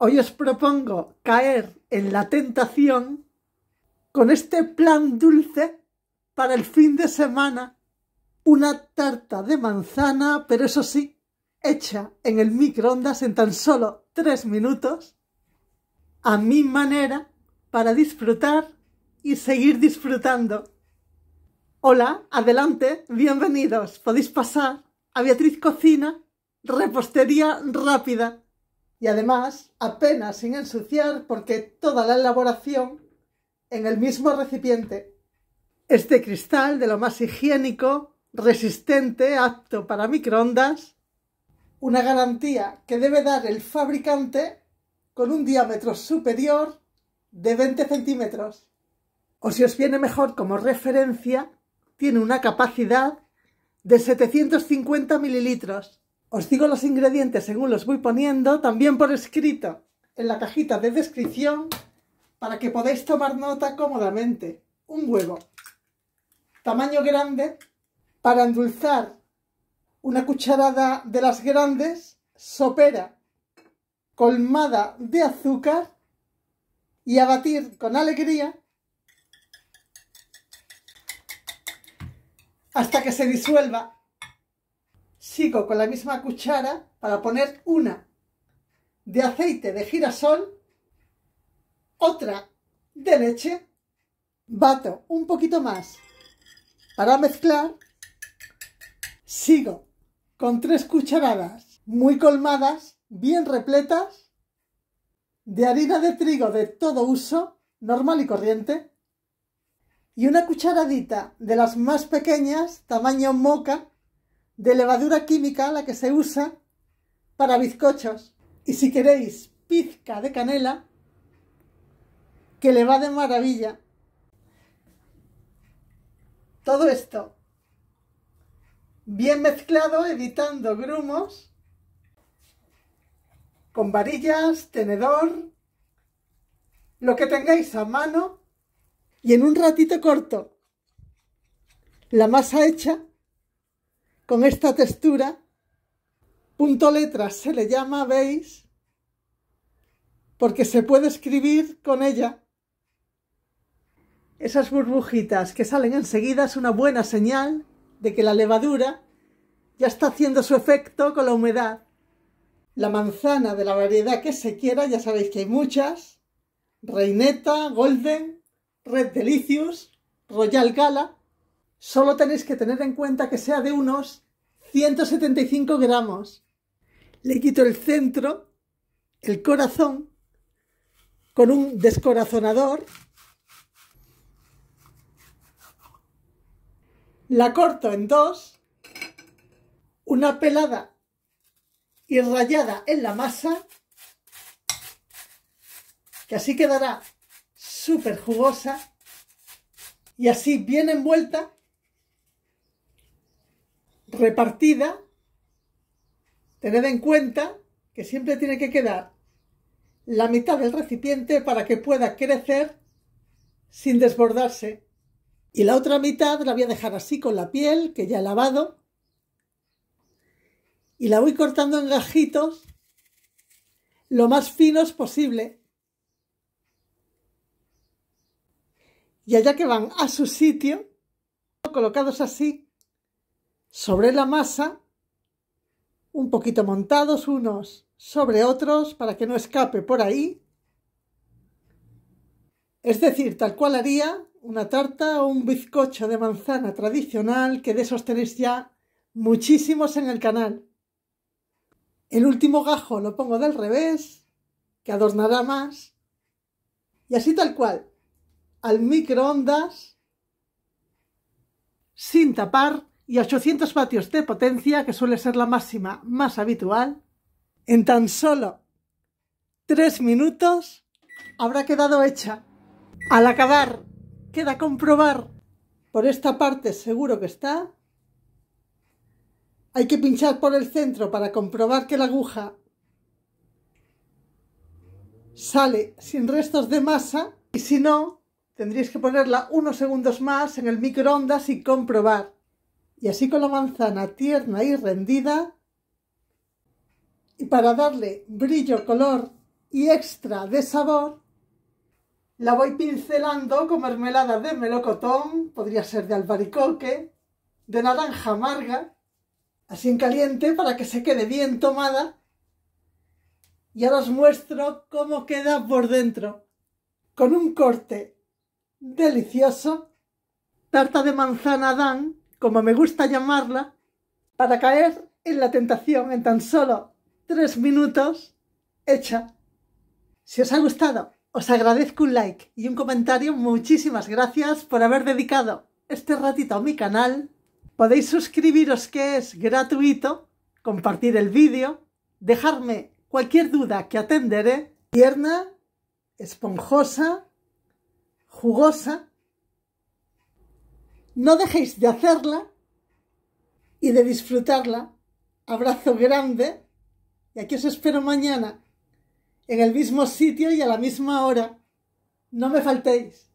Hoy os propongo caer en la tentación con este plan dulce para el fin de semana. Una tarta de manzana, pero eso sí, hecha en el microondas en tan solo tres minutos, a mi manera, para disfrutar y seguir disfrutando. Hola, adelante, bienvenidos, podéis pasar. Beatriz Cocina repostería rápida. Y además, apenas sin ensuciar porque toda la elaboración en el mismo recipiente. Este cristal de lo más higiénico, resistente, apto para microondas, una garantía que debe dar el fabricante con un diámetro superior de 20 centímetros. O si os viene mejor como referencia, tiene una capacidad de 750 mililitros. Os digo los ingredientes según los voy poniendo, también por escrito en la cajita de descripción para que podáis tomar nota cómodamente. Un huevo, tamaño grande, para endulzar una cucharada de las grandes, sopera colmada de azúcar y a batir con alegría hasta que se disuelva. Sigo con la misma cuchara para poner una de aceite de girasol, otra de leche, bato un poquito más para mezclar, sigo con tres cucharadas muy colmadas, bien repletas, de harina de trigo de todo uso, normal y corriente, y una cucharadita de las más pequeñas, tamaño moca, de levadura química, la que se usa para bizcochos. Y si queréis pizca de canela, que le va de maravilla. Todo esto bien mezclado, evitando grumos, con varillas, tenedor, lo que tengáis a mano y en un ratito corto la masa hecha con esta textura. Punto letras se le llama, ¿veis? Porque se puede escribir con ella. Esas burbujitas que salen enseguida es una buena señal de que la levadura ya está haciendo su efecto con la humedad. La manzana de la variedad que se quiera, ya sabéis que hay muchas, reineta, golden, Red Delicious, Royal Gala, solo tenéis que tener en cuenta que sea de unos 175 gramos. Le quito el centro, el corazón, con un descorazonador. La corto en dos, una pelada y rayada en la masa, que así quedará súper jugosa y así bien envuelta, repartida. Tened en cuenta que siempre tiene que quedar la mitad del recipiente para que pueda crecer sin desbordarse. Y la otra mitad la voy a dejar así con la piel que ya he lavado. Y la voy cortando en gajitos lo más finos posible y allá que van a su sitio, colocados así, sobre la masa, un poquito montados unos sobre otros para que no escape por ahí. Es decir, tal cual haría una tarta o un bizcocho de manzana tradicional, que de esos tenéis ya muchísimos en el canal. El último gajo lo pongo del revés, que adornará más. Y así tal cual, al microondas sin tapar y a 800 vatios de potencia, que suele ser la máxima más habitual, en tan solo 3 minutos habrá quedado hecha. Al acabar, queda comprobar, por esta parte seguro que está, hay que pinchar por el centro para comprobar que la aguja sale sin restos de masa y si no, Tendréis que ponerla unos segundos más en el microondas y comprobar. Y así con la manzana tierna y rendida. Y para darle brillo, color y extra de sabor, la voy pincelando con mermelada de melocotón, podría ser de albaricoque, de naranja amarga, así en caliente para que se quede bien tomada. Y ahora os muestro cómo queda por dentro. Con un corte delicioso, tarta de manzana Dan, como me gusta llamarla, para caer en la tentación en tan solo tres minutos hecha. Si os ha gustado, os agradezco un like y un comentario. Muchísimas gracias por haber dedicado este ratito a mi canal. Podéis suscribiros que es gratuito, compartir el vídeo, dejarme cualquier duda que atenderé. Tierna, esponjosa, jugosa, no dejéis de hacerla y de disfrutarla. Abrazo grande y aquí os espero mañana en el mismo sitio y a la misma hora. No me faltéis.